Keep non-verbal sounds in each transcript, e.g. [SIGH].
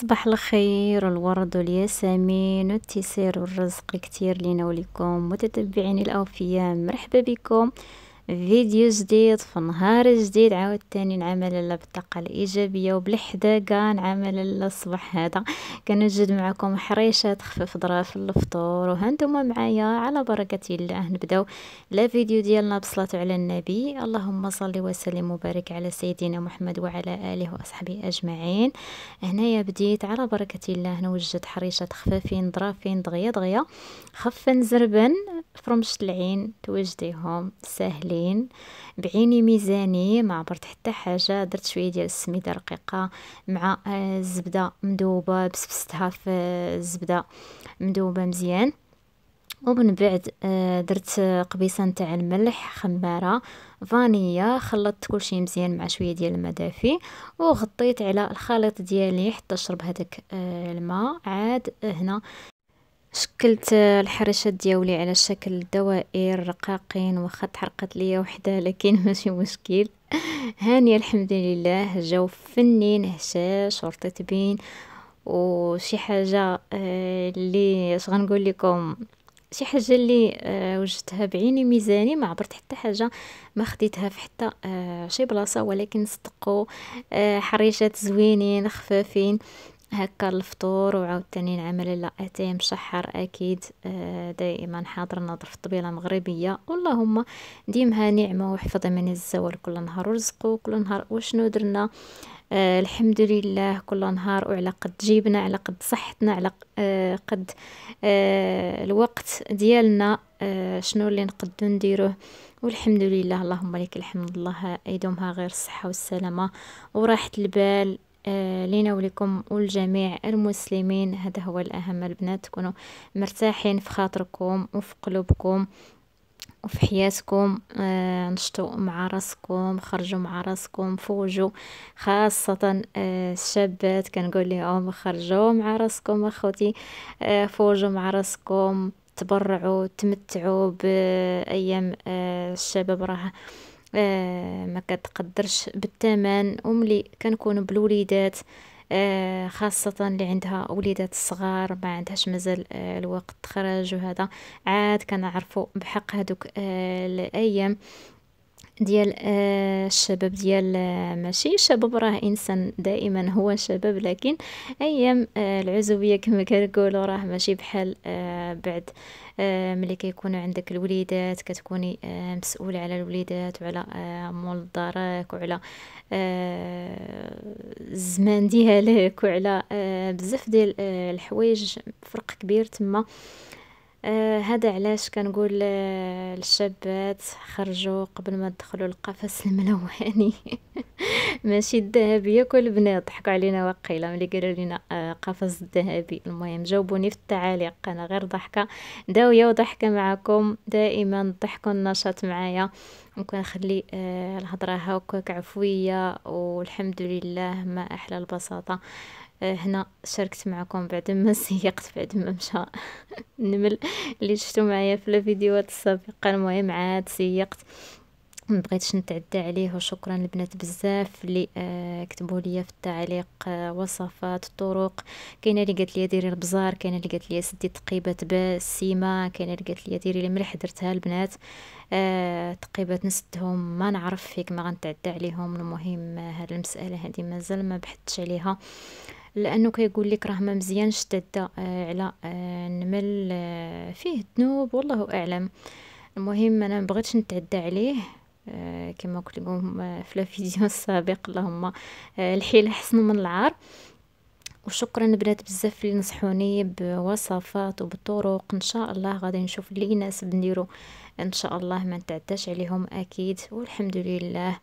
صباح الخير والورد والياسمين والتيسير والرزق كتير لينا ولكم متتبعين الاوفياء مرحبا بكم فيديو جديد في نهار جديد عاود تاني نعمل الله بالطاقه الايجابيه وبالحداقه نعمل الله الصباح هذا كنوجد معكم حريشه تخفيف ظراف الفطور وهانتوما معايا على بركه الله نبداو لا فيديو ديالنا بصلاه على النبي اللهم صل وسلم وبارك على سيدنا محمد وعلى اله واصحابه اجمعين هنايا بديت على بركه الله نوجد حريشه خفافين ظرافين دغيا دغيا خفن زربن فرمشت العين توجديهم ساهلين عشرين بعيني ميزاني ما عبرت حتى حاجة درت شوية ديال السميدة رقيقة مع الزبدة آه، مذوبة بسبستها في الزبدة آه، مذوبة مزيان ومن بعد آه، درت قبيصة نتاع الملح خمارة فانيا خلطت كل شيء مزيان مع شويه ديال الماء دافي وغطيت على الخليط ديالي حتى شرب هذاك الماء عاد هنا شكلت الحرشات دياولي على شكل دوائر رقاقين واخا تحرقت ليا وحده لكن [LAUGHS] ماشي مشكل هانيه الحمد لله جو فنين هشاش ورطت بين وشي حاجه آه، اللي اش غنقول لكم شي حاجه اللي آه، وجدتها بعيني ميزاني ما عبرت حتى حاجه ما خديتها في حتى آه، شي بلاصه ولكن صدقوا حريشات زوينين خفافين هكا الفطور وعاوتاني نعمل لا اتاي مشحر اكيد آه، دائما حاضر نظر في الطبيله المغربيه اللهم ديمها نعمه وحفظ من الزوال كل نهار ورزقه كل نهار وشنو درنا آه الحمد لله كل نهار وعلى قد جيبنا على قد صحتنا على آه قد آه الوقت ديالنا آه شنو اللي نقدو نديروه والحمد لله اللهم لك الحمد الله يدومها غير الصحه والسلامه وراحه البال آه، لينا ولكم والجميع المسلمين هذا هو الأهم البنات تكونوا مرتاحين في خاطركم وفي قلوبكم وفي حياتكم آه، نشطوا مع راسكم خرجوا مع راسكم فوجوا خاصة آه، الشابات كنقول لهم خرجوا مع راسكم اخوتي فوجوا مع راسكم تبرعوا تمتعوا بأيام الشباب راه آه، ما كتقدرش بالثمن وملي كنكون بالوليدات آه، خاصة اللي عندها وليدات صغار ما عندهاش مازال آه، الوقت تخرج وهذا عاد كنعرفوا بحق هذوك الايام ديال الشباب ديال ماشي شباب راه انسان دائما هو شباب لكن ايام العزوبيه كما كنقولوا راه ماشي بحال بعد آه، ملي كيكون عندك الوليدات كتكوني آه، مسؤولة على الوليدات وعلى آه، مول دارك وعلى الزمان ديالك وعلى بزاف ديال الحوايج فرق كبير تما آه علاش كنقول آه، للشابات خرجوا قبل ما تدخلوا القفص [LAUGHS] الملواني ماشي الذهبي كل بنات ضحكوا علينا وقيله ملي قالوا لنا آه قفص الذهبي المهم جاوبوني في التعاليق انا غير ضحكه داويه وضحكه معكم دائما الضحك والنشاط معايا وكنخلي آه، الهضره هاكاك عفويه والحمد لله ما احلى البساطه آه، هنا شاركت معكم بعد ما [LAUGHS] سيقت بعد ما مشى [LAUGHS] النمل اللي شفتو معايا في الفيديوهات السابقه المهم عاد سيقت ما بغيتش نتعدى عليه وشكرا البنات بزاف اللي آه كتبوا لي في التعليق آه وصفات الطرق كاينه اللي قالت لي ديري البزار كاينه اللي قالت لي سدي تقيبات بالسيمه كاينه اللي قالت لي ديري الملح درتها البنات آه تقيبات نسدهم ما نعرف فيك ما غنتعدى عليهم المهم آه، هاد المساله هذه مازال ما بحثتش عليها آه لانه كيقول لك راه ما مزيانش تدا آه، على النمل آه، آه، فيه ذنوب والله اعلم المهم انا بغيتش نتعدى عليه كما قلت لكم في الفيديو [LAUGHS] السابق اللهم الحيل احسن من العار وشكرا بنات بزاف اللي نصحوني بوصفات وبطرق ان شاء الله غادي نشوف اللي يناسب نديرو ان شاء الله ما نتعداش عليهم اكيد والحمد لله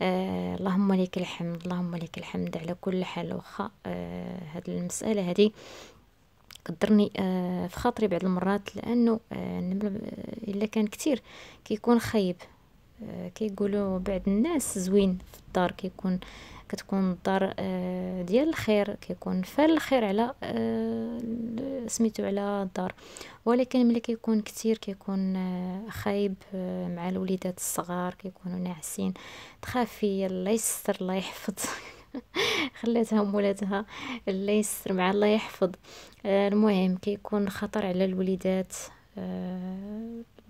آه اللهم لك الحمد اللهم لك الحمد على كل حال واخا آه هاد المساله هذه قدرني آه في خاطري بعض المرات لانه آه, آه، الا كان كثير كيكون خايب آه، كيقولوا بعض الناس زوين في الدار كيكون كتكون الدار آه، ديال الخير كيكون فال الخير على آه، سميتو على الدار ولكن ملي كيكون كثير كيكون خايب مع الوليدات الصغار كيكونوا ناعسين تخافي الله يستر الله يحفظ [LAUGHS] خلاتها مولاتها الله يستر مع الله يحفظ المهم كيكون خطر على الوليدات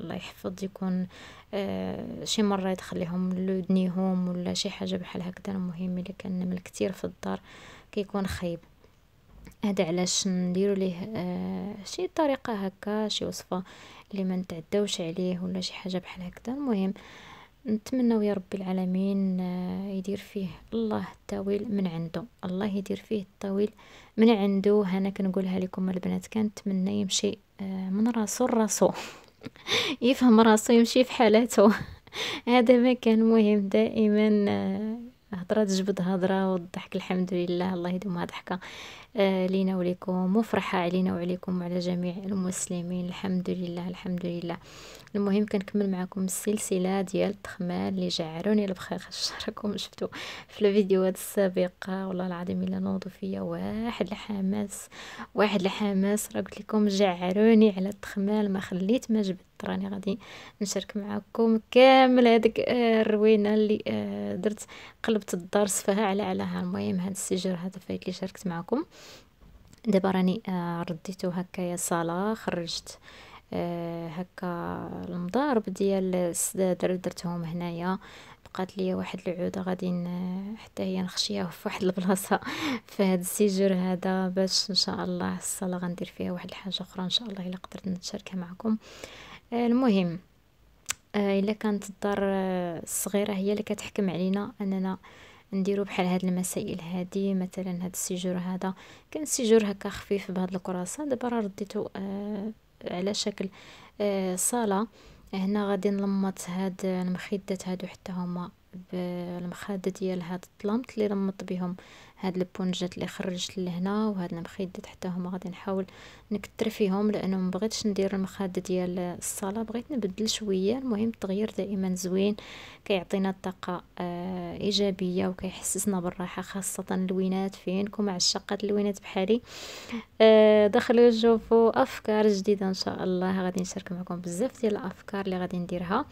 الله يحفظ يكون آه، شي مره يدخليهم لودنيهم ولا شي حاجه بحال هكذا المهم الا كان من كثير في الدار كيكون خايب هذا علاش نديرو ليه آه، شي طريقه هكا شي وصفه اللي ما نتعداوش عليه ولا شي حاجه بحال هكذا المهم نتمنى يا رب العالمين آه، يدير فيه الله الطويل من عنده الله يدير فيه الطويل من عنده هنا كنقولها لكم البنات كنتمنى يمشي من راسو لراسو يفهم راسو يمشي في حالته هذا ما كان مهم دائما هضره تجبد هضره والضحك الحمد لله الله يديم ضحكه آه لينا وليكم وفرحه علينا وعليكم وعلى جميع المسلمين الحمد لله الحمد لله المهم كنكمل معكم السلسله ديال التخمال اللي جعلوني البخاخ راكم شفتوا في الفيديوهات السابقه والله العظيم الا نوضوا فيا واحد الحماس واحد الحماس راه قلت لكم جعلوني على التخمال ما خليت ما جبت راني غادي نشارك معكم كامل هذيك آه، الروينه اللي آه، درت قلبت الدرس فيها على علاها المهم هذا السجر هذا فيه اللي شاركت معكم دابا راني آه، رديتو هكا يا صاله خرجت هكا المضارب ديال السدادر درتهم هنايا بقات لي واحد العوده غادي حتى هي نخشيها في واحد البلاصه في هذا السيجور هذا باش ان شاء الله الصاله غندير فيها واحد الحاجه اخرى ان شاء الله الا قدرت نتشاركها معكم آه، المهم آه، الا كانت الدار آه، الصغيره هي اللي كتحكم علينا اننا نديرو بحال هاد المسائل هادي مثلا هاد السيجور هذا كان السيجور هكا خفيف بهاد الكراسه دابا راه رديتو آه على شكل آه صاله هنا غادي نلمط هاد المخدات هادو حتى هما بالمخده ديال هاد الطلامط اللي لمط بهم هاد البونجات اللي خرجت لهنا وهاد المخيدات حتى هما غادي نحاول نكثر فيهم لانه ما بغيتش ندير المخاد ديال الصاله بغيت نبدل شويه المهم التغيير دائما زوين كيعطينا طاقه آه ايجابيه وكيحسسنا بالراحه خاصه اللوينات فينكم عشاقات اللوينات بحالي آه دخلوا شوفوا افكار جديده ان شاء الله غادي نشارك معكم بزاف ديال الافكار اللي غادي نديرها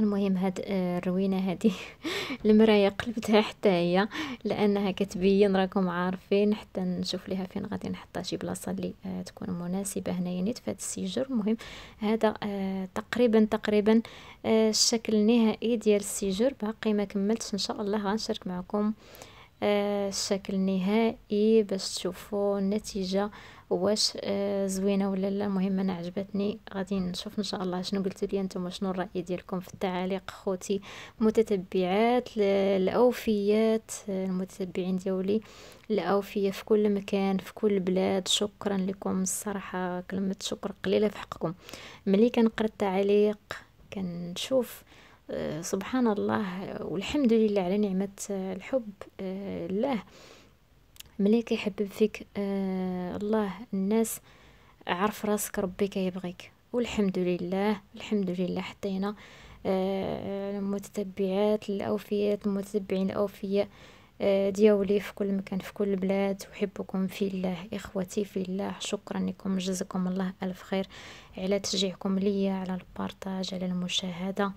المهم هاد آه، الروينه هادي [LAUGHS] المرايه قلبتها حتى هي لانها كتبين راكم عارفين حتى نشوف ليها فين غادي نحطها شي بلاصه اللي آه، تكون مناسبه هنايا نيت في هاد السيجر المهم هذا آه، تقريبا تقريبا الشكل النهائي ديال السيجر باقي ما كملتش ان شاء الله غنشارك معكم آه، الشكل النهائي باش تشوفوا النتيجه واش آه، زوينه ولا لا المهم انا عجبتني غادي نشوف ان شاء الله شنو قلتوا لي نتوما شنو الراي ديالكم في التعاليق خوتي المتتبعات الاوفيات آه، المتتبعين ديالي الاوفيه في كل مكان في كل بلاد شكرا لكم الصراحه كلمه شكر قليله في حقكم ملي كنقرا التعاليق كنشوف آه، سبحان الله آه، والحمد لله على نعمة آه، الحب الله ملي كيحبب فيك الله الناس عرف راسك ربي كيبغيك والحمد لله الحمد لله حطينا المتتبعات الاوفيات المتتبعين الاوفياء دياولي في كل مكان في كل بلاد أحبكم في الله إخوتي في الله شكرا لكم جزاكم الله ألف خير على تشجيعكم ليا على البارتاج على المشاهدة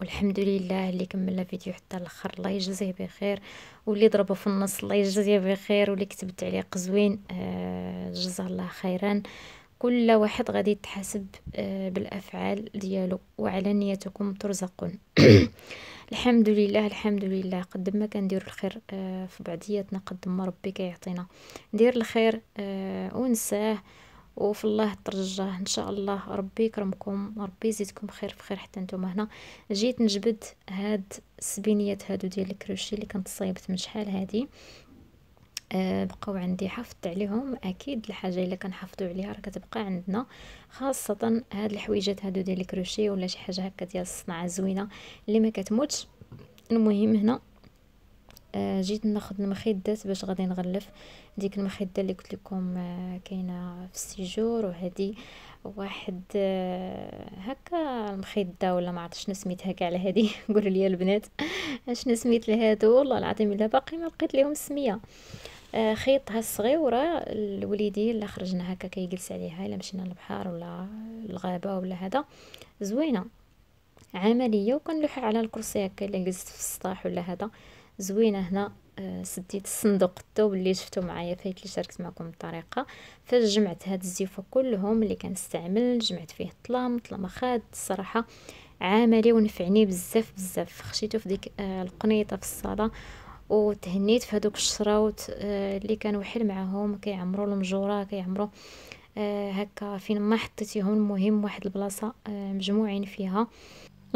والحمد لله اللي كمل الفيديو حتى الاخر الله يجزيه بخير واللي ضربه في النص الله يجزيه بخير واللي كتب تعليق زوين آه جزاه الله خيرا كل واحد غادي يتحاسب آه بالافعال ديالو وعلى نيتكم ترزقون [COUGHS] الحمد لله الحمد لله قد ما كندير الخير آه في بعضياتنا قد ما ربي كيعطينا ندير الخير آه ونساه وفي الله ترجاه ان شاء الله ربي يكرمكم ربي يزيدكم خير في خير حتى نتوما هنا جيت نجبد هاد السبينيات هادو ديال الكروشي اللي كنت صايبت من شحال هادي أه بقاو عندي حافظت عليهم اكيد الحاجه الا كنحافظوا عليها راه كتبقى عندنا خاصه هاد الحويجات هادو ديال الكروشي ولا شي حاجه هكا ديال الصناعه زوينه اللي ما كتموتش المهم هنا آه، جيت ناخذ المخدات باش غادي نغلف ديك المخده اللي قلت لكم آه، كاينه في السيجور وهذه واحد آه، هكا المخده ولا ما عرفتش شنو سميتها كاع على هذه [LAUGHS] قولوا لي البنات اش سميت لهادو والله العظيم الا باقي ما لقيت لهم السميه آه، خيطها الصغيره الوليدي اللي خرجنا هكا كيجلس عليها الا مشينا للبحر ولا الغابه ولا هذا زوينه عمليه وكنلوح على الكرسي هكا اللي جلست في السطاح ولا هذا زوينه هنا سديت الصندوق الثوب اللي شفتو معايا فايت اللي شاركت معكم الطريقه فاش جمعت هاد الزيوفه كلهم اللي كنستعمل جمعت فيه الطلام طلام خاد الصراحه عملي ونفعني بزاف بزاف خشيتو في ديك آه، القنيطه في الصاله وتهنيت في هذوك الشراوت آه، اللي كانوا حل معاهم كيعمروا المجوره كيعمروا آه، هكا فين ما حطيتيهم المهم واحد البلاصه مجموعين فيها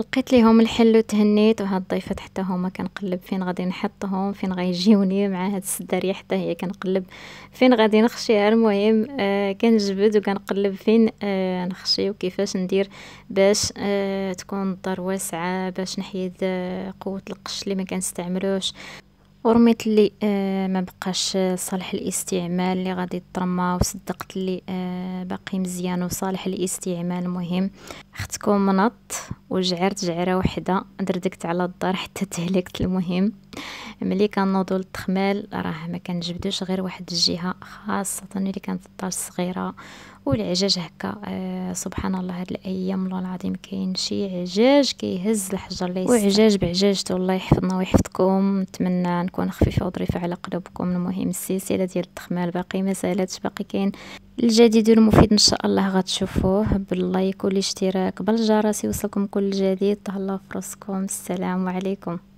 لقيت ليهم الحل وتهنيت وهاد الضيفات حتى هما كنقلب فين غادي نحطهم فين غيجيوني مع هاد السداريه حتى هي كنقلب فين غادي نخشيها المهم آه كنجبد وكنقلب فين آه نخشي وكيفاش ندير باش آه تكون الدار واسعه باش نحيد آه، قوه القش اللي ما كنستعملوش ورميت اللي آه، ما بقاش صالح الاستعمال اللي غادي يترمى وصدقت اللي آه، باقي مزيان وصالح الاستعمال المهم اختكم منط وجعرت جعره وحده دردكت على الدار حتى تهلكت المهم ملي كنوضو للتخمال راه ما كنجبدوش غير واحد الجهه خاصه ملي كانت الدار صغيره والعجاج هكا آه سبحان الله هاد الايام والله العظيم كاين شي عجاج كيهز الحجر ليس وعجاج بعجاجته الله يحفظنا ويحفظكم نتمنى نكون خفيفه وظريفه على قلوبكم المهم السلسله ديال التخمال باقي ما سالاتش باقي كاين الجديد والمفيد ان شاء الله غتشوفوه باللايك والاشتراك بالجرس يوصلكم كل جديد تهلاو في راسكم السلام عليكم